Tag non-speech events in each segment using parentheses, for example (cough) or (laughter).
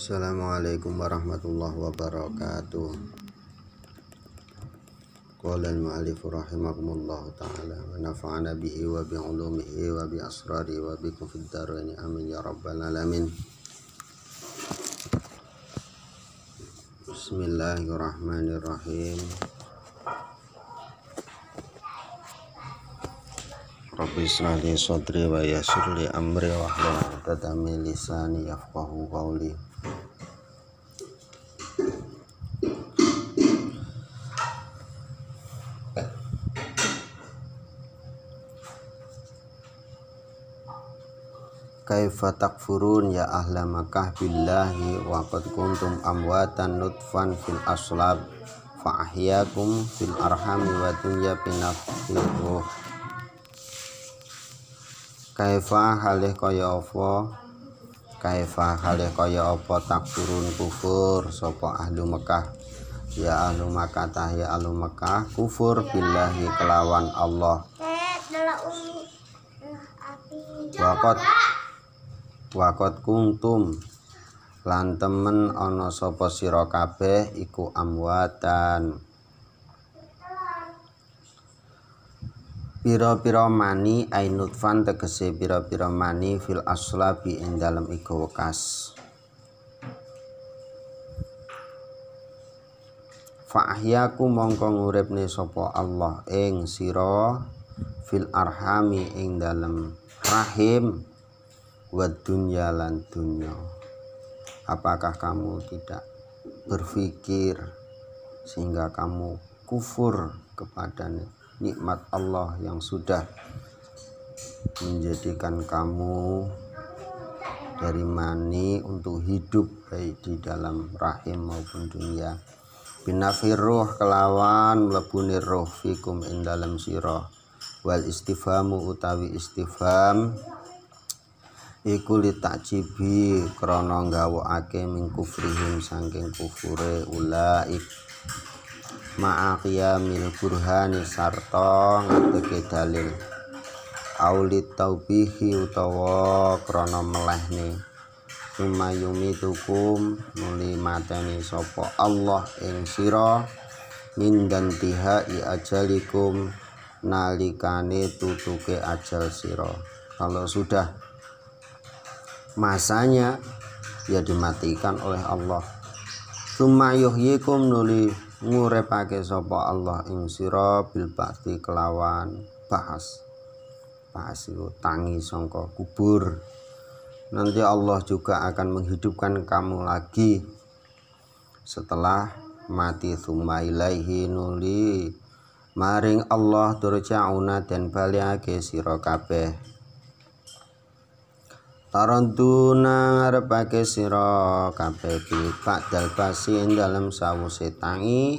Assalamualaikum warahmatullahi wabarakatuh Qala al-mu'alif Rahimakumullah ta'ala wa nafa'ana bihi wa bi'ulumihi wa bi'asrari wa bikum fid amin ya rabbal alamin Bismillahirrahmanirrahim Rabbi israh sadri wa yasirli amri wa hlul adada milisani yafqahu qawli furun ya ahla Makkah billahi wa qad kuntum amwatan nutfan fil aslab fa fil arhami wa dunya binafsil ruh oh. kaifa halih kaya apa kaifa halih kaya apa takfurun kufur sapa ahlu Makkah ya ahlu Makkah ya ahlu Makkah kufur billahi kelawan Allah nah, Waqat wakot kungtum lan temen ono sopo siro kabeh iku amwatan Piro-piro mani ainutfan tegese piro-piro mani fil aslabi ing dalem iga wekas fa'ahyaku mongko nguripne sapa Allah ing sira fil arhami ing dalem rahim buat dunia lan dunia apakah kamu tidak berpikir sehingga kamu kufur kepada nikmat Allah yang sudah menjadikan kamu dari mani untuk hidup baik di dalam rahim maupun dunia binafiruh kelawan melebuni roh fikum ing dalam sirah wal istifamu utawi istifam. iku litakjibi krana nggawakake min kufrihim saking kufure ulaik ma'aqiya mil burhani sarta ngateke dalil aulit taubihi utawa krana melehne sumayumi tukum nuli mateni sapa Allah ing sira min dantiha i ajalikum nalikane tutuke ajal sira kalau sudah masanya ya dimatikan oleh Allah summa yuhyikum nuli ngurepake sapa Allah ing sira bil bakti kelawan bahas bahas itu tangi songkok kubur nanti Allah juga akan menghidupkan kamu lagi setelah mati summa ilaihi nuli maring Allah turja'una dan baliake sira kabeh Tarantuna ngarepake sira kabeh pak Dalbasi ing dalem sawuse tangi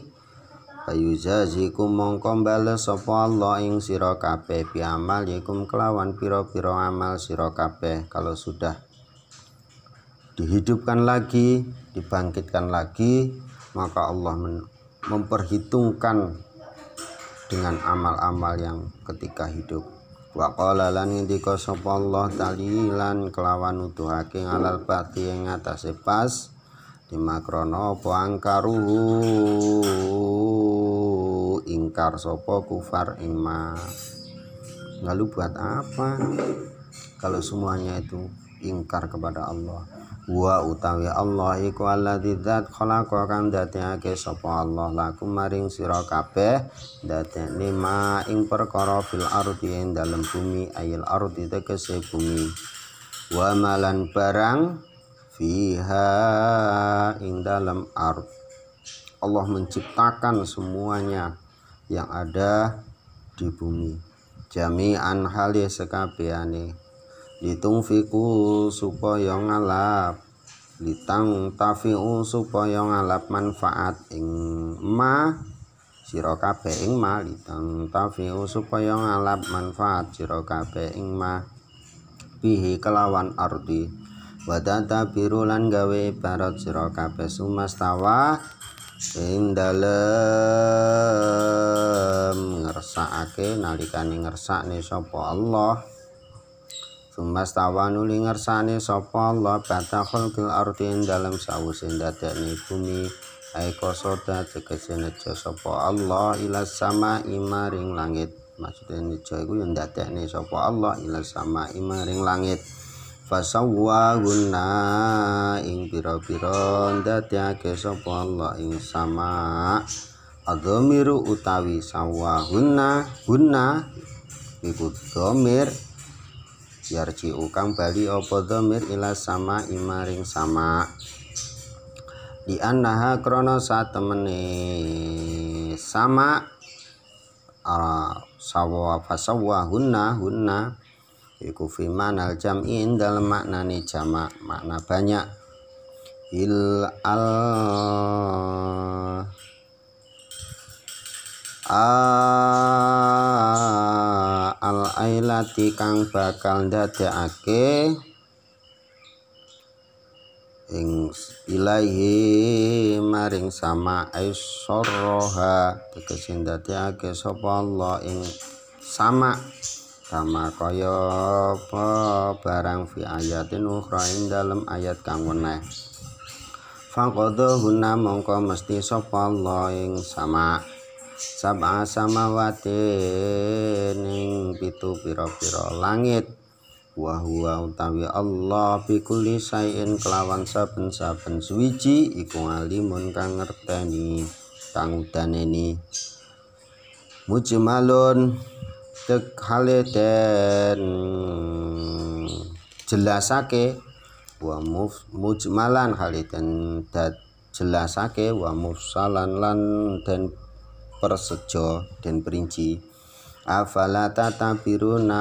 jaziku mongko bales sapa Allah ing sira kabeh piamal yakum kelawan piro pira amal sira kabeh kalau sudah dihidupkan lagi, dibangkitkan lagi, maka Allah memperhitungkan dengan amal-amal yang ketika hidup Waqala lan ngendika sapa Allah talilan kelawan nuduhake alal bati ing atase pas dimakrono apa angkaru ingkar sapa kufar ima lalu buat apa kalau semuanya itu ingkar kepada Allah wa utawi Allah iku alladzi dzat khalaqa kang dadekake sapa Allah laku maring sira kabeh dadekne ma ing perkara fil ardi ing dalem bumi ayil ardi tegese bumi wa malan barang fiha ing dalem ard Allah menciptakan semuanya yang ada di bumi jami'an hali sekabiane litungfiku supaya ngalap litang tafiu supaya ngalap manfaat ing ma sira kabeh ing ma litang tafiu supaya ngalap manfaat sira kabeh ing ma bihi kelawan arti wadata birulan gawe barat sira kabeh sumastawa ing dalem ngersakake nalikane ngersakne sapa Allah Sumastawa nuli ngersani sapa Allah bata khalqil ardin dalam sawusin sawise dadekne bumi aiko soda tegese nejo sapa Allah ila sama imaring langit maksudnya nejo iku yo ya dadekne sapa Allah ila sama imaring langit fasawwa guna ing biro pira ke sapa Allah ing sama adamiru utawi guna guna Ibu domir Yarji kang bali opo Domir ila sama imaring sama di krono saat satemene sama ala sawa fasawa hunna hunna iku fi manal jam'in dalam maknani jamak makna banyak il al tadi kang bakal ndadekake ing ilahi maring sama isroha tegese ndadekake sapa Allah ing sama sama kaya apa barang fi ayatin ukhra dalam ayat kang meneh Fakodohuna mongko mesti sopallah ing sama' sama wate ning pitu piro piro langit wahua wah utawi Allah bikuli sayin kelawan saben-saben suici iku alimun kang ngerteni kang udaneni mujimalon tek haleten jelasake wa mujmalan haliten dat jelasake wa mufsalan lan den Persejo dan Perinci Afala tata biruna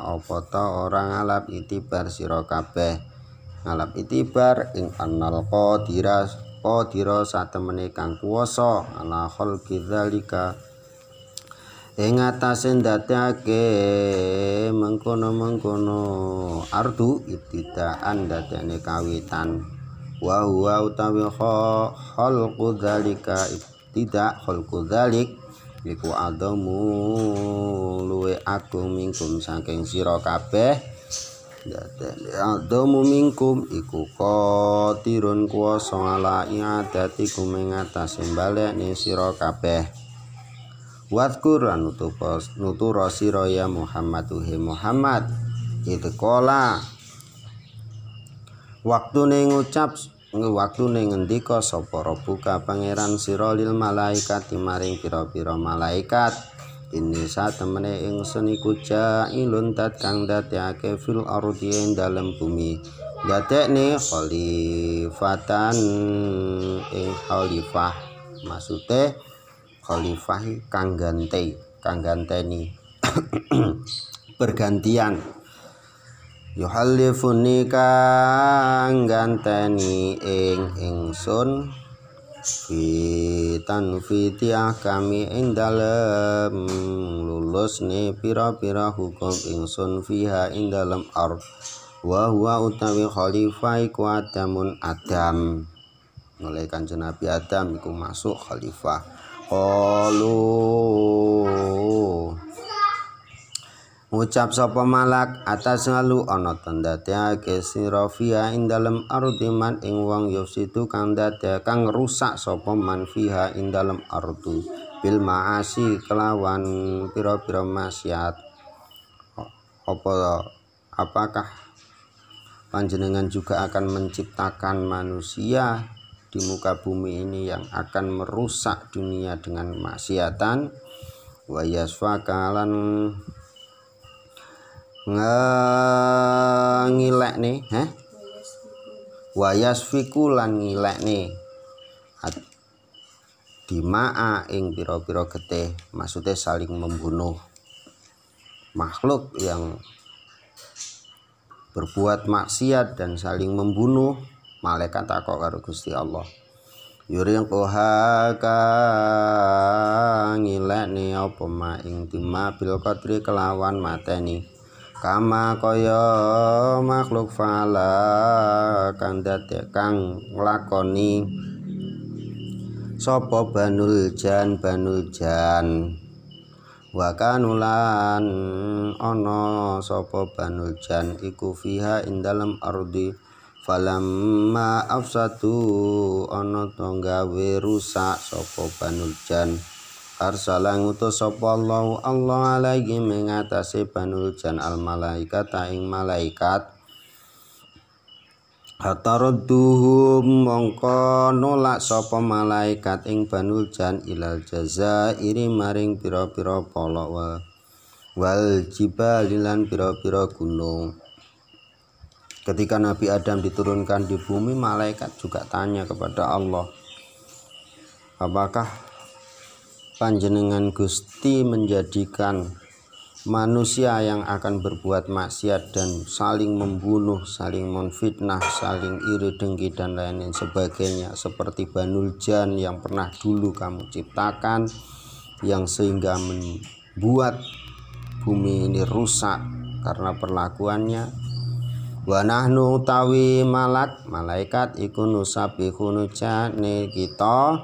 apa ta ora itibar sira kabeh alap itibar ing annal qadira qadira satemene kang kuwasa ala khalqi dzalika ing atase ndadekake mengkono-mengkono ardu ibtidaan dadene kawitan wa huwa utawi kudalika dzalika tidak kholku dzalik iku adamu luwe aku minkum saking sira kabeh Adamu minkum iku kotirun kuasa ala i'adatikum ing atase ni sira kabeh. Wadkur nuturo siro ya Muhammad Muhammad. Itu kola. ini ngucap ngewaktu ngendika sapa rabbuka pangeran sira lil malaikat maring pira-pira malaikat ini saat temene ing seni kuja ilun tat kang dateake fil ardi ing dalem bumi nih khalifatan ing khalifah maksude khalifah kang gante kang ganteni (clears throat) bergantian yuhallifuni kang ganteni ing ingsun fitan fitiah kami ing dalem nih, pira-pira hukum ingsun fiha ing dalem ard wa utawi khalifah iku adamun adam mulai kanjeng Nabi Adam iku masuk khalifah Allah. Ucap sapa malak atas ngalu ana tanda sira fiha ing dalem ardi man ing wong yositu kang dadek kang rusak sapa man fiha ing dalem ardu bil maasi kelawan pira-pira maksiat. Apa apakah panjenengan juga akan menciptakan manusia di muka bumi ini yang akan merusak dunia dengan maksiatan wa kalan ngilek nih heh wayas fikulan ngilek nih dimaa ing piro-piro getih maksudnya saling membunuh makhluk yang berbuat maksiat dan saling membunuh malaikat takok karo Gusti Allah yuring koha kang ngilek nih opo ma ing dima bil kelawan mateni kama kaya makhluk fala kandat kang nglakoni sapa banul jan banul jan wa kanulan ana sapa banul jan iku fiha ing dalem ardi falamma afsatu ana to gawe rusak sapa banul jan arsala ngutus sapa Allah Allah alaihi mengatasi banul jan al malaikat ing malaikat Hataradduhum mongko nolak sapa malaikat ing banul jan ilal jazairi maring pira-pira polok wal, wal jibal lan pira-pira gunung Ketika Nabi Adam diturunkan di bumi malaikat juga tanya kepada Allah Apakah panjenengan Gusti menjadikan manusia yang akan berbuat maksiat dan saling membunuh, saling memfitnah, saling iri dengki dan lain-lain sebagainya seperti Banul Jan yang pernah dulu kamu ciptakan yang sehingga membuat bumi ini rusak karena perlakuannya wa nahnu tawi malak malaikat iku nusabihunu jane kita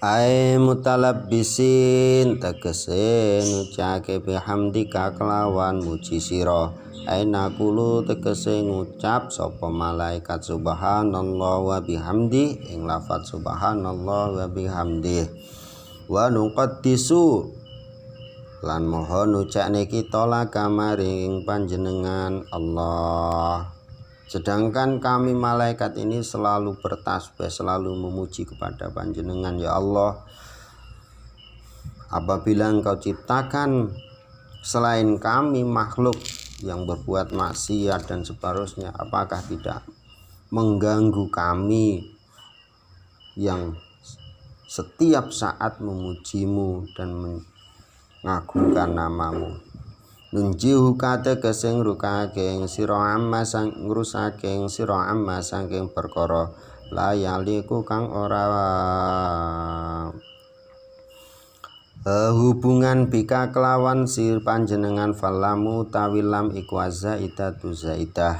Ai mutalabbisin tegese nucake bihamdika kelawan muji sira. Ai naqulu tegese ngucap sapa malaikat subhanallah wa bihamdi ing lafat subhanallah wa bihamdi. Wa nuqaddisu lan moho nucakne tolak la kamaring panjenengan Allah. Sedangkan kami malaikat ini selalu bertasbih, selalu memuji kepada panjenengan ya Allah. Apabila engkau ciptakan selain kami makhluk yang berbuat maksiat dan seterusnya, apakah tidak mengganggu kami yang setiap saat memujimu dan mengagungkan namamu? nunjihu keseng kesing rukaking sira amma sang ngrusaking sira amma saking perkara layaliku kang ora uh, hubungan bika kelawan sir panjenengan falamu tawilam iku ita tu zaidah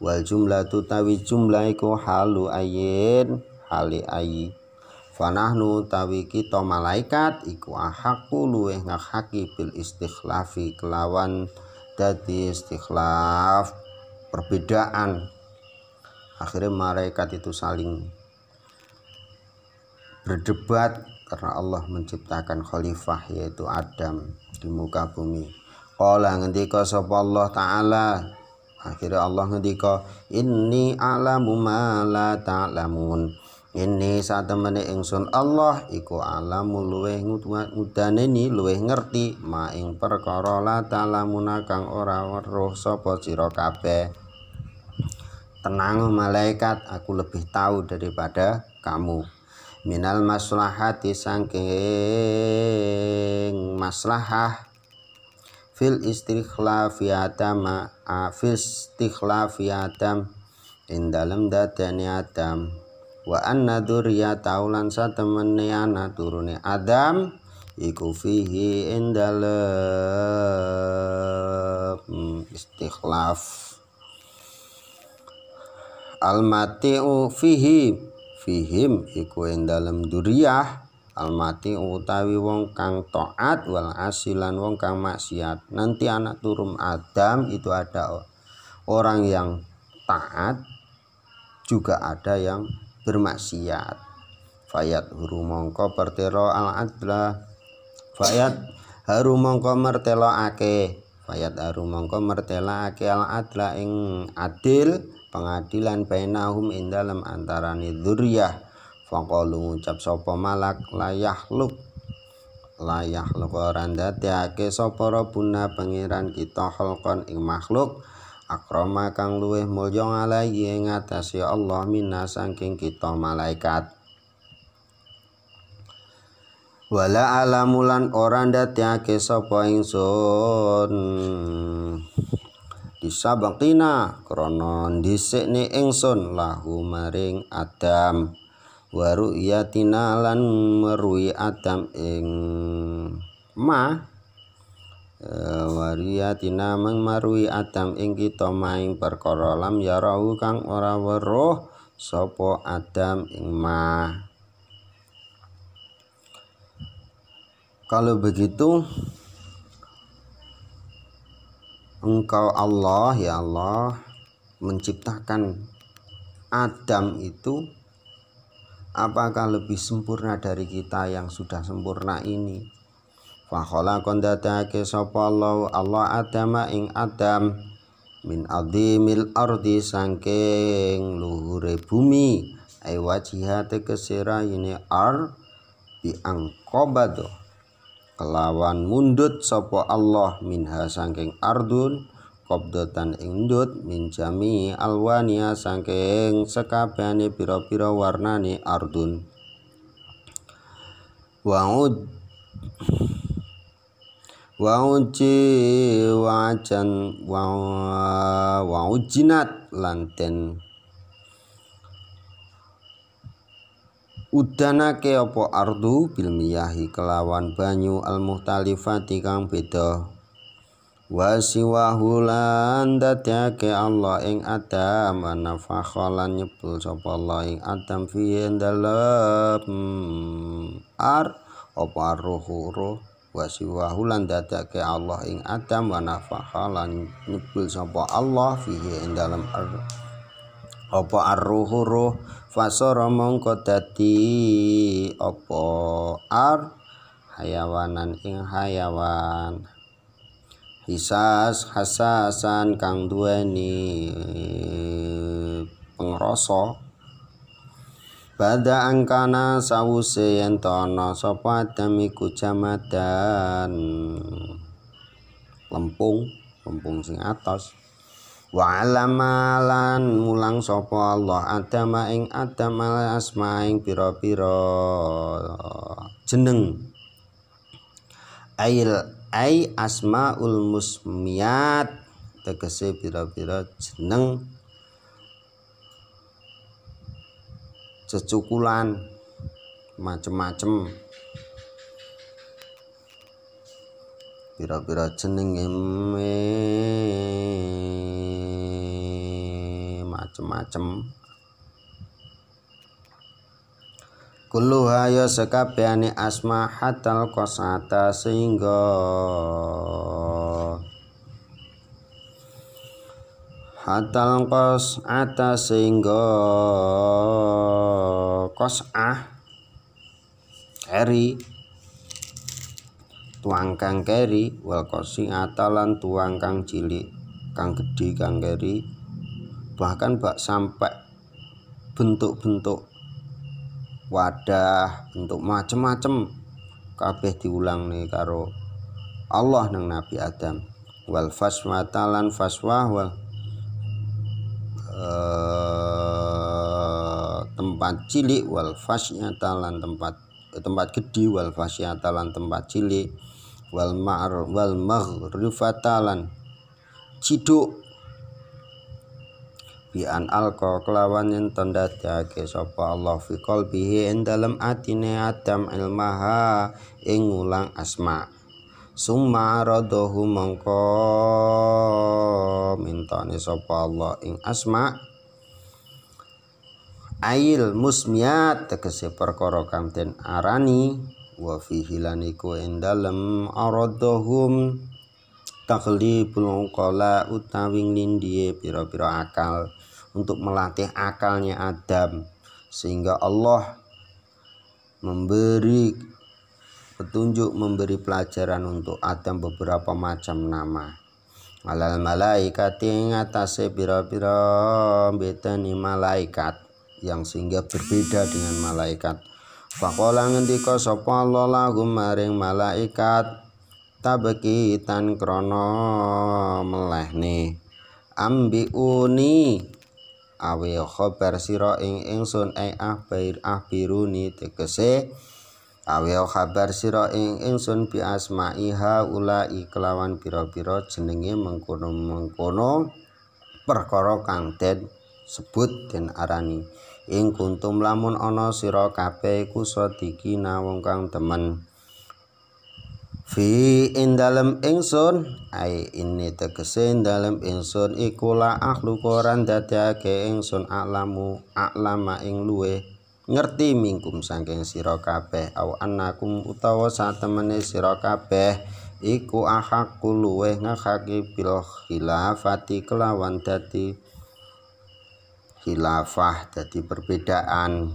wal jumlah tu tawi jumlah iku halu ayin hali ayi fanahnu tawi kita malaikat iku ahaku luweh ngakhaki bil istikhlafi kelawan dadi istikhlaf perbedaan akhirnya malaikat itu saling berdebat karena Allah menciptakan khalifah yaitu Adam di muka bumi Allah ngendika sapa Allah taala akhirnya Allah ngendika inni a'lamu ma la ta'lamun ta ini saat temene ingsun Allah iku alamu luweh ngudaneni luweh ngerti ma ing perkara la talamuna kang ora weruh sapa sira kabeh tenang malaikat aku lebih tahu daripada kamu minal maslahati sangking maslahah fil istikhlafiatam fil istikhlafiatam ing dalam dadani adam wa anna dzurriya taulan satemene ana turune Adam iku fihi indal hmm, istikhlaf almatiu fihi fihim iku ing dalem duriyah mati utawi wong kang taat wal asilan wong kang maksiat nanti anak turun Adam itu ada orang yang taat juga ada yang bermaksiat fayat huru mongko pertelo al adla fayat haru mongko mertelo ake fayat haru mongko mertela ake al adla ing adil pengadilan bainahum in dalam antarane dzurriyah faqalu ngucap sapa malak layah luk layah luk ora ndadekake sapa rabbuna pengiran kita holkon ing makhluk akroma kang luwih mulya alaihi ing atase Allah minna saking kita malaikat wala alamulan ora ndateake sapa ingsun disabaktina krana dhisikne ingsun lahu maring Adam waru iya tinalan merui Adam ing ma Eh, wariyatina mang adam ing kita maing perkara lam rawu kang ora weruh sopo adam ing ma kalau begitu engkau Allah ya Allah menciptakan Adam itu apakah lebih sempurna dari kita yang sudah sempurna ini Fakhola kondata ke sopallahu Allah adama ing adam min adimil ardi sangking luhure bumi ay wajihate kesira ini ar angkobado kelawan mundut sopo Allah minha sangking ardun kobdotan ing ndut min jami alwania sangking sekabani pira-pira warnani ardun wa'ud wauji wajan waujinat lanten Udana keopo ardu bilmiyahi kelawan banyu al muhtalifati kang beda wa siwahu lan Allah ing adam manafakha lan nyebul sopa Allah ing adam fi dalam ar opa ruhu ruh wasiwahu lan dadake Allah ing Adam wa nafakha lan nyebul sapa Allah fihi ing dalam ar apa arruhu ruh fasara mongko dadi apa ar hayawanan ing hayawan hisas hasasan kang duweni pengrasa Bada angkana sawuse yang ana sapa Adam iku jamadan lempung, lempung sing atas. Wa alamalan mulang sapa Allah Adam ing Adam asma ing piro piro jeneng. Ail asma ul musmiat tegese piro-piro jeneng secukulan macem-macem pira-pira eme macem-macem kuluhayo ya asma hatal kosata sehingga hatal kos atas sehingga kos ah keri tuang kang keri wal kosi atalan tuang kang cilik kang gede kang keri bahkan bak sampai bentuk-bentuk wadah bentuk macem-macem kabeh diulang nih karo Allah nang Nabi Adam wal faswa talan faswa wal Eh, tempat cilik wal fasnya talan tempat eh, tempat gede wal fasnya talan tempat cilik wal ma'ar wal maghrifatalan ciduk bi an alqa kelawan yen tandhake sapa Allah fi qalbihi ing dalem atine Adam ilmaha ing asma' summa radohu mongko mintane sapa Allah ing asma ail musmiat tegese perkara kang den arani wa fi hilaniku iku ing dalem aradahum taklibul qala utawi nglindhihe pira-pira akal untuk melatih akalnya Adam sehingga Allah memberi petunjuk memberi pelajaran untuk Adam beberapa macam nama alal malaikat yang atase bira pira betani malaikat yang sehingga berbeda dengan malaikat Pakola ngendika sapa Allah maring malaikat tabekitan krono meleh melehne ambi uni awe khabar sira ing ingsun ai ahbir ahbiruni tegese Awil khabar siro ing ingsun bi asma'iha ula iklawan biro-biro jenenge mengkono-mengkono perkara kang den sebut den arani ing kuntum lamun ana sira kape iku sadiki nawong kang temen fi in dalem ingsun ai ini tegese in dalem ingsun iku la akhlu koran dadake ingsun alamu aklama ing luwe ngerti mingkum sangking siro kabeh au anakum utawa saat temene kabeh iku ahak kuluwe ngakaki bil khilafati kelawan dadi hilafah dadi perbedaan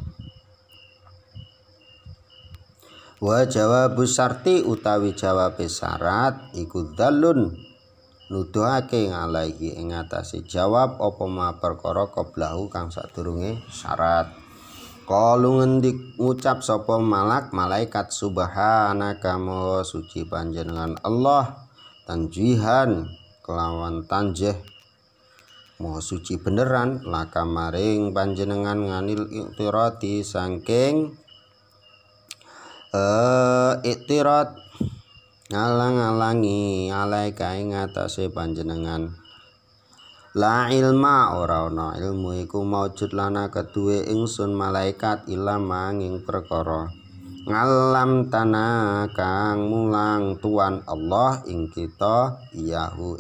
wa jawab sarti utawi jawab syarat iku dalun nuduhake ngalaiki ing atase jawab apa ma perkara qablahu kang sadurunge syarat Kalu ngendik ucap sopo malak malaikat subhana kamu suci panjenengan Allah tanjihan kelawan tanjeh mau suci beneran laka maring panjenengan nganil iktirati sangking eh iktirat ngalang-alangi alaika ing panjenengan La ilma ora ana ilmu iku maujud lana kaduwe ingsun malaikat ilama nging perkara. Ngalam tanah kang mulang tuan Allah ing kita yahu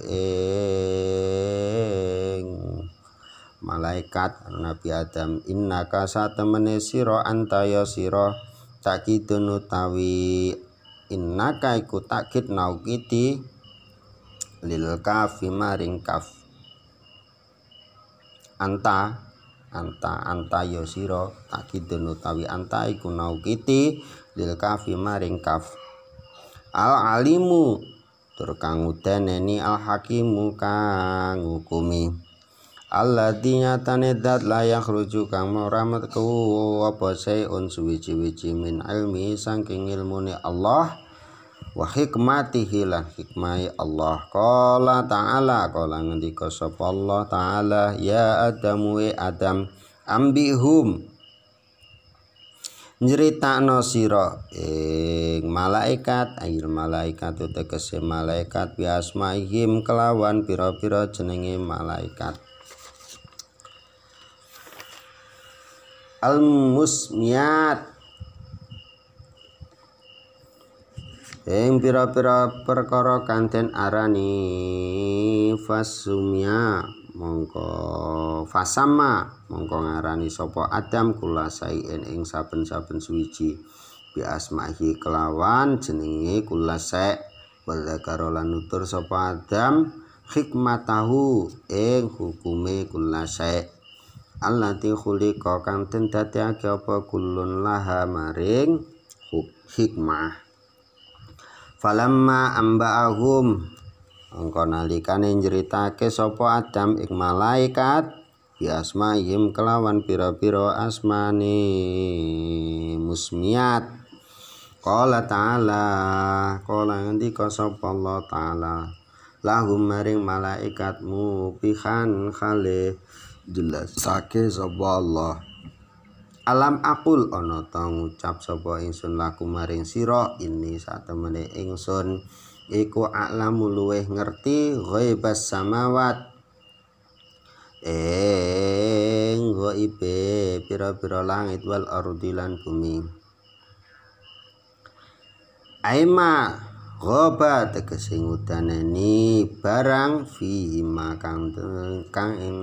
Malaikat Nabi Adam innaka satemene sira anta ya sira takidun utawi innaka iku takid naukiti lil kafi maring kafi anta anta anta yosiro, takidun utawi anta iku kiti lil kafi maring kaf al alimu tur kang udeneni al hakimu kang hukumi Allah dinyatane dat layak rujuk kang meramat ku apa sayun suwici-wici min ilmi saking ilmune Allah wa hikmatihi lan hikmai Allah qala ta'ala qala ngendika sapa Allah ta'ala ya adamu e adam ambihum nyeritakno sira ing malaikat air malaikat tegese malaikat bi asmaihim kelawan piro pira jenenge malaikat al musmiat ing pira-pira perkara kanten arani fasumya mongko fasama mongko ngarani sopo Adam kula saien ing saben-saben suwiji bi asmahi kelawan jenenge kula sai wadzakara lan nutur sopo Adam tahu ing hukume kula sae allati kok kang den dadekake apa kulun laha maring hikmah falamma amba'ahum engko nalikane ke sopo Adam ik malaikat asma yim kelawan piro-piro asmani musmiat kola ta'ala kola nanti sapa Allah ta'ala Lahum maring malaikatmu Pihan khalih Jelas Sake sopo Allah Alam akul ono, tong ucap sopo ingsun laku maring siro ini saat temene ingsun iku alam luweh ngerti ghaibas samawat ing ghaibe piro piro langit wal arudilan bumi Aima goba tegese ngudaneni barang fihi kang kang ing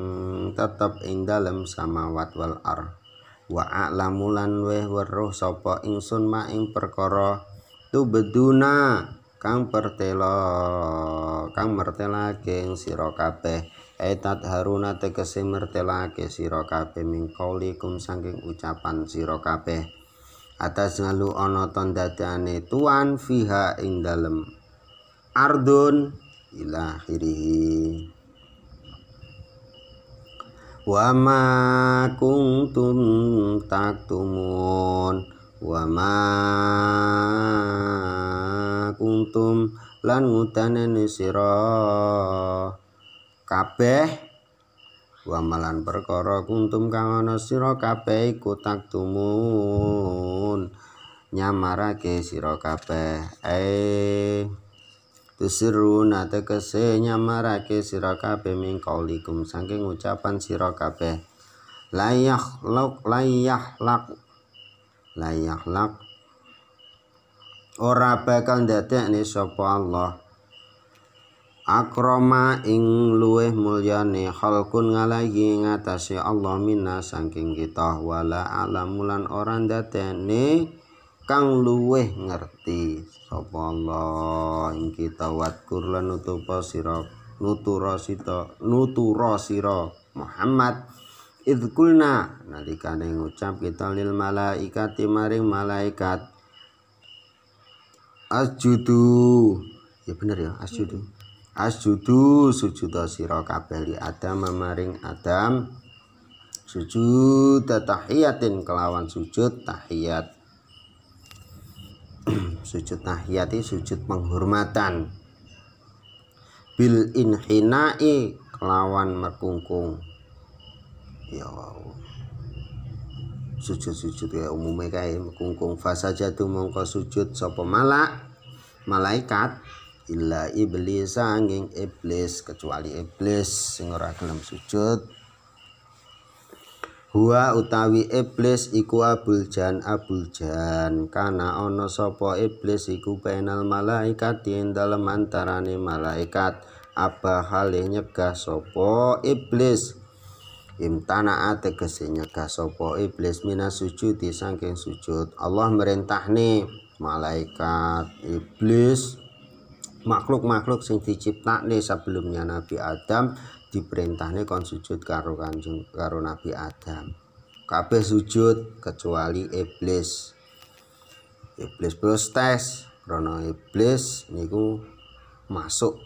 tetep ing dalem samawat wal ar. wa a'lamu lan weh weruh sapa ingsun ma ing perkara tu beduna kang pertelo kang mertela ing sira kabeh etat haruna tegese mertelake sira kabeh ming kaulikum ucapan sira kabeh atas ngalu ana tandadane tuan fiha ing dalem ardun ila khirihi wa ma kuntum taktumun wa ma kuntum lan ngutane sira kabeh wa malan perkara kuntum kang ana sira kabeh iku taktumun nyamarake sira kabeh eh Tusiru nate tegese nyamarake sira kabeh ming kaulikum saking ucapan sira kabeh layah lak layah lak layah lak ora bakal ni sapa Allah akroma ing luweh mulyane khalqun ngalahi ngatasi Allah minna saking kita wala alamulan ora ndadekne kang luweh ngerti sapa Allah ing kita watkur lan nutupa sira nutura sita nutura sira Muhammad idkulna nalikane ngucap kita lil malaikati maring malaikat asjudu ya bener ya asjudu asjudu sujud sira kabeh li Adam maring Adam sujud tahiyatin kelawan sujud tahiyat (clears throat) sujud tahiyati sujud penghormatan bil inhinai kelawan merkungkung ya wow. sujud-sujud ya umumnya kayak merkungkung fasa jatuh mongko sujud sopo malak malaikat illa iblis angin iblis kecuali iblis sing ora gelem sujud Hua utawi iblis iku abuljan abuljan kana ono sopo iblis iku penal malaikat yen dalem antarane malaikat apa hale nyegah sopo iblis imtana tegese nyegah sopo iblis minas sujud saking sujud Allah nih malaikat iblis makhluk-makhluk sing diciptakne sebelumnya Nabi Adam diperintahnya kon sujud karo Kanjeng karo Nabi Adam. Kabeh sujud kecuali iblis. Iblis plus tes rono iblis niku masuk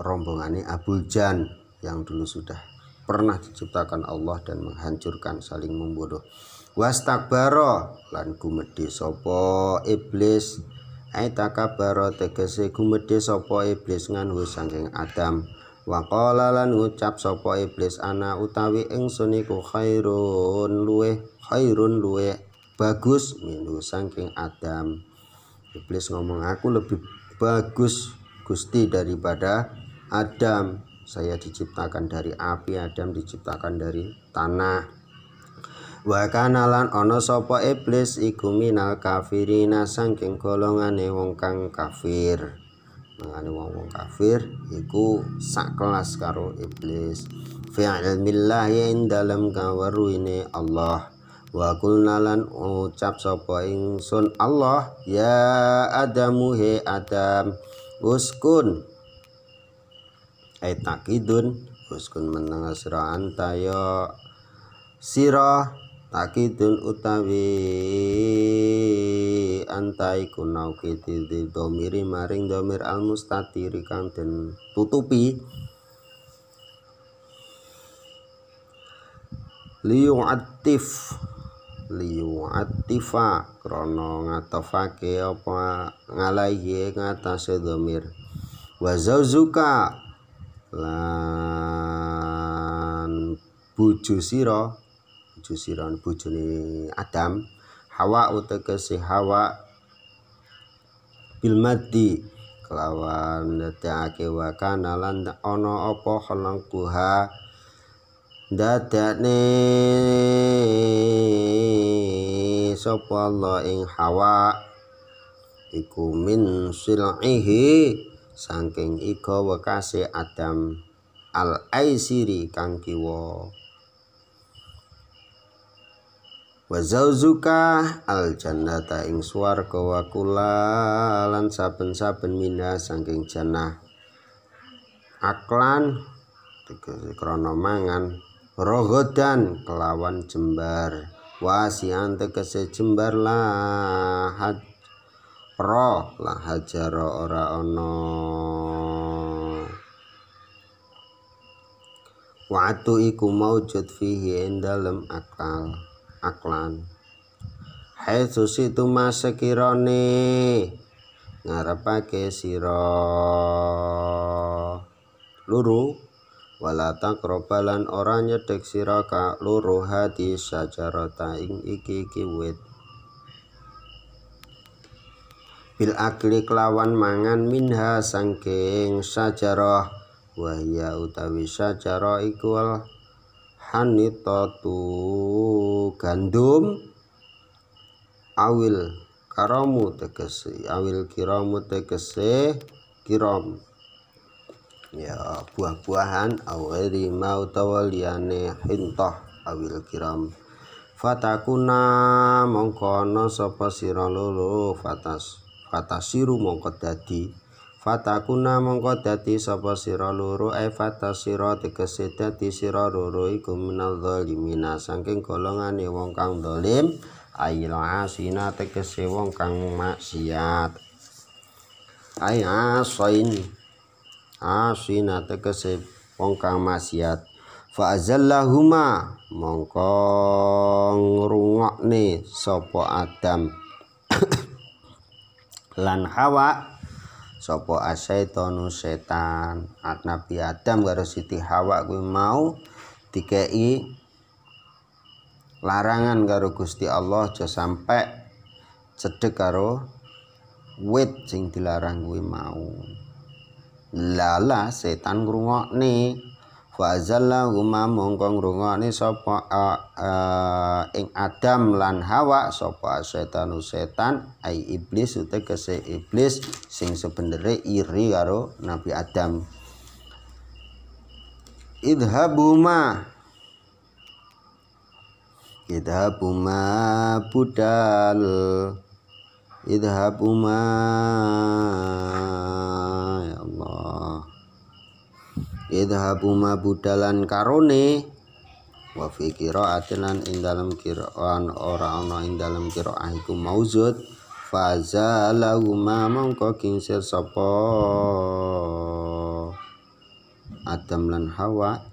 rombongane Abu Jan yang dulu sudah pernah diciptakan Allah dan menghancurkan saling membunuh takbaro lan gumedi sopo iblis aitakabara tegese gumedhe sapa iblis nganhu saking Adam waqala lan ngucap sapa iblis ana utawi ingsun iku khairun luweh khairun luweh bagus minhu saking Adam iblis ngomong aku lebih bagus Gusti daripada Adam saya diciptakan dari api Adam diciptakan dari tanah wa kana ana sapa iblis iku minal kafirina saking golongane wong kang kafir mangane wong-wong kafir iku sak kelas karo iblis fi ilmillahi ing dalem ini Allah wa kulna lan ucap sapa ingsun Allah ya adamu he adam uskun Aitakidun uskun menengah sira tayo. Ya sirah Takidun utawi antai kunau kiti di domiri maring domir al mustatiri kang tutupi liu atif liu atifa krono ngatofake apa ngalahi se domir wa zuka lan bujusiro siro Jusiran bujuni Adam Hawa si Hawa bil kelawan dadake wa ono opo ana kuha, khalquha dadane sapa Allah ing Hawa iku min sil'ihi Sangking iko wakasi Adam al aisiri kang kiwa wa zauzuka al jannata ing swarga wa kula lan saben-saben mina saking jannah aklan krana mangan rogodan kelawan jembar wasian tegese jembar lahat ro lahat jaro ora ono waktu iku maujud fihi dalam akal aklan susi haitsu situ masekirone ngarepake siro luru wala takrobalan ora nyedek siro ka luru hati sajarata ing iki iki wit bil akli kelawan mangan minha sangking sajarah wahya utawi sajarah ikul hanitatu gandum awil karamu tegese awil kiramu tegese kiram ya buah-buahan awiri mau tawaliane hintah awil kiram fatakuna mongkono sapa sira loro fatas fatasiru mongko dadi Fatakuna mongko dadi sapa sira loro e fatasira tegese dadi sira loro iku minal zalimina saking golongane wong kang dolim ayil asina tegese wong kang maksiat ay asain asina tegese wong kang maksiat fa azallahuma mongko ngrungokne sapa Adam (coughs) lan Hawa sopo asaitonu setan at Nabi Adam karo Siti Hawa kuwi mau dikei larangan karo Gusti Allah aja sampai cedek karo wit sing dilarang kuwi mau lala setan ngrungokne Fa'azalla huma mongkong ngrungokne sapa ing Adam lan Hawa sapa setanu setan ai iblis utekese iblis sing sebenere iri karo Nabi Adam. Idhabuma Idhabuma budal Idhabuma Ya Allah idhabu budalan karone wa fi qira'atin lan ing dalem qira'an ora ana ing dalem qira'ah iku mauzud fazalahu ma mongko kinsir sopo, Adam lan Hawa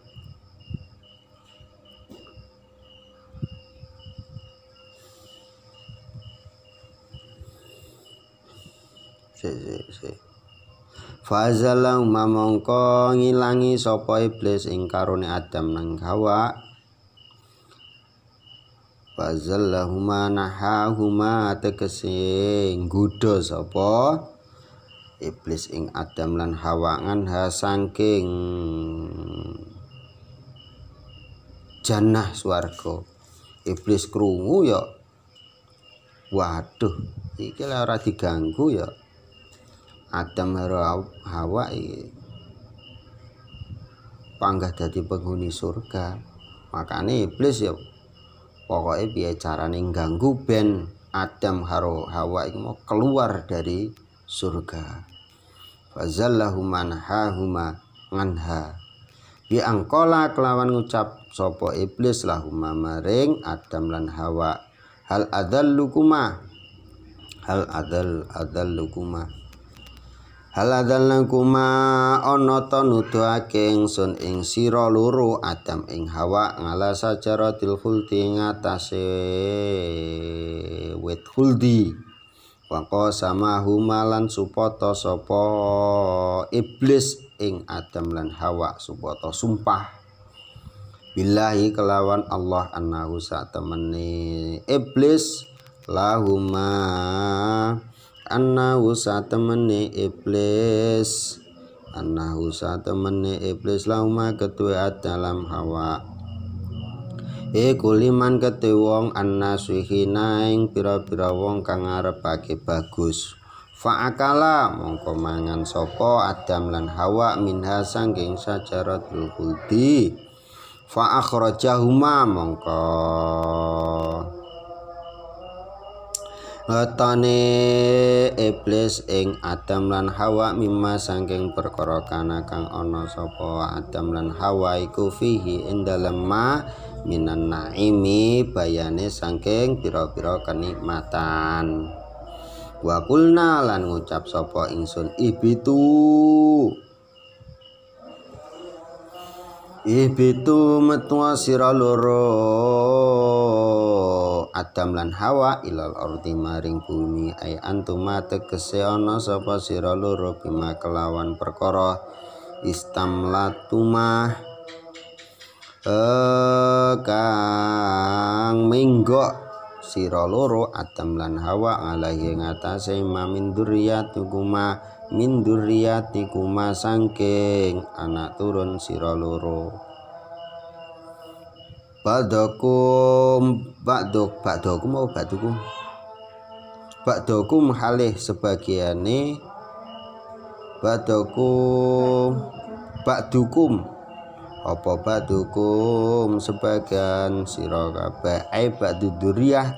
Sí, sí, sí. Fazalau mamongko ngilangi sopoi iblis ing karone Adam nang Hawa. Fazallahuma nahahuma tegese nggodha sopo. iblis ing Adam lan Hawa nganha saking jannah swarga. Iblis krungu yo. Ya, waduh iki ora diganggu ya Adam harau Hawa iki panggah dadi penghuni surga. Makane iblis ya pokoke piye carane ganggu ben Adam harau Hawa ini mau keluar dari surga. Fazallahu huma nganha. Biangkola kelawan ngucap sopo iblis lahuma maring Adam lan Hawa. Hal adal lukuma. Hal adal adal lukuma. Haladzalan ono ana ta nuduhake sun ing siro luru Adam ing Hawa ngala sajaratil khuldi ngatasé wet khuldi. Wako sama humalan supoto sopo iblis ing Adam lan Hawa supoto sumpah. bilahi kelawan Allah anahu sa temani iblis lahuma annahu satemene iblis annahu satemene iblis lauma ketua dalam hawa e kuliman ketewong. wong suhi naing pira-pira wong kang arepake bagus Fa'akala mongko mangan sopo, Adam lan Hawa minha sangking sajaratul khuldi fa huma mongko Hatane iblis ing Adam lan Hawa mimma sangking perkara kana kang ana sapa Adam lan Hawa iku fihi ing dalem ma minan naimi bayane sangking pira-pira kenikmatan wa kulna lan ngucap sapa ingsun ibitu ibitu metu sira loro Atamlan Adam lan Hawa ilal ardi maring bumi ay antuma tegese ana sapa sira loro bima kelawan perkara istamlatuma eh, kang minggok sira loro Adam lan Hawa ing atase mamin durriyatikuma min durriyatikuma sangking anak turun sira loro Ba'dakum Ba'duk Ba'dakum mau Ba'dukum Ba'dakum halih sebagiane Ba'dakum Ba'dukum apa ba'dukum sebagian sira kabeh ai ba'du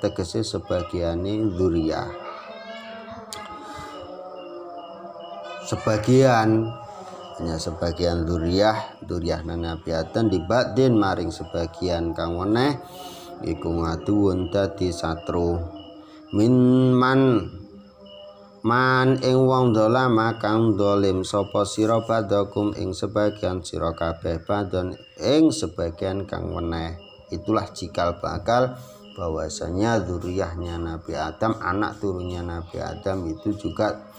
tekesi sebagian sebagiane dzuriyah sebagian hanya sebagian duriah duriah nanabiatan batin, maring sebagian kang weneh iku ngaduun dadi satru min man man ing wong dolama kang dolim sopo siropa badakum ing sebagian siroka kabeh badon ing sebagian kang weneh itulah cikal bakal bahwasanya zuriyahnya Nabi Adam anak turunnya Nabi Adam itu juga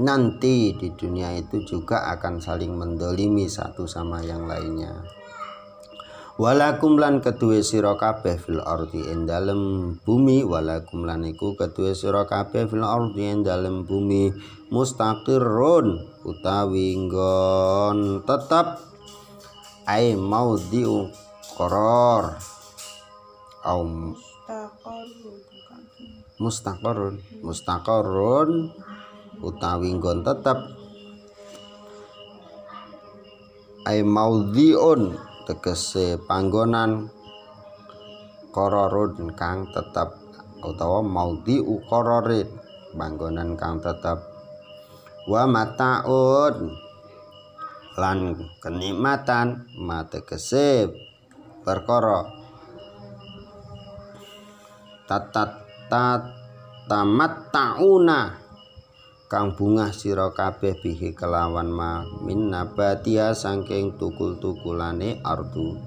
nanti di dunia itu juga akan saling mendolimi satu sama yang lainnya walakum lan kedua sira kabeh fil ardi in dalem bumi walakum lan iku kedua sira kabeh fil ardi in dalem bumi mustaqirun utawi tetap, tetep mau diu koror. au mustaqirun mustaqirun mustaqarrun utawi nggon tetep ai maudhiun tegese panggonan kororun kang tetep utawa maudhiu kororin panggonan kang tetep wa mataun lan kenikmatan mate kesep perkara tatat tamat tauna kang bunga sira kabeh bihi kelawan ma min nabatia saking tukul-tukulane ardu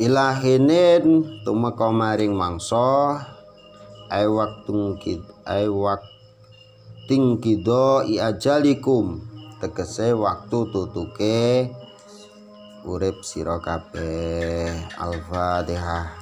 ilahinin tumeka maring mangsa ay waktung kid ay wak tingkido i ajalikum tegese waktu tutuke urip sira kabeh al-fatihah